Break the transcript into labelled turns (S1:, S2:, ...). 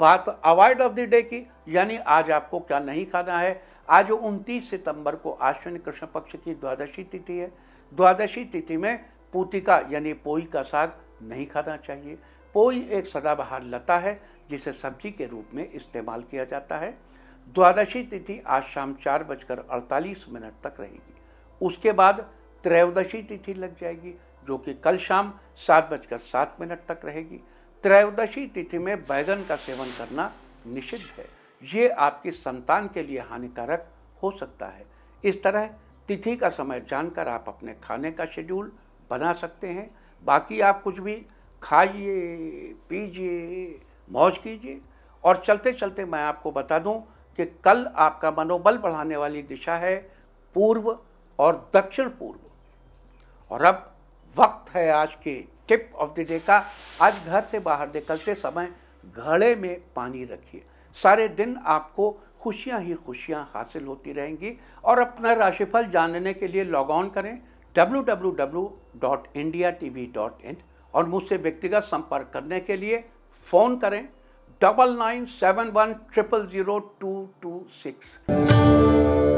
S1: बात avoid of the day की यानी आज आपको क्या नहीं खाना है आज 29 सितंबर को आश्विन कृष्ण पक्ष की द्वादशी तिथि है द्वादशी तिथि में पूतिका यानी पोई का साग नहीं खाना चाहिए पोई एक सदाबहार लता है जिसे सब्जी के रूप में इस्तेमाल किया जाता है द्वादशी तिथि आज शाम चार बजकर अड़तालीस मिनट तक रहेगी उसके बाद त्रयोदशी तिथि लग जाएगी जो कि कल शाम सात बजकर सात मिनट तक रहेगी त्रयोदशी तिथि में बैगन का सेवन करना निषिद्ध है ये आपकी संतान के लिए हानिकारक हो सकता है इस तरह तिथि का समय जानकर आप अपने खाने का शेड्यूल बना सकते हैं बाकी आप कुछ भी खाइए पीजिए मौज कीजिए और चलते चलते मैं आपको बता दूं कि कल आपका मनोबल बढ़ाने वाली दिशा है पूर्व और दक्षिण पूर्व और अब वक्त है आज के टिप ऑफ द डे का आज घर से बाहर निकलते समय घड़े में पानी रखिए सारे दिन आपको खुशियां ही खुशियां हासिल होती रहेंगी और अपना राशिफल जानने के लिए लॉग ऑन करें www.indiatv.in और मुझसे व्यक्तिगत संपर्क करने के लिए फ़ोन करें double nine seven one triple zero two two six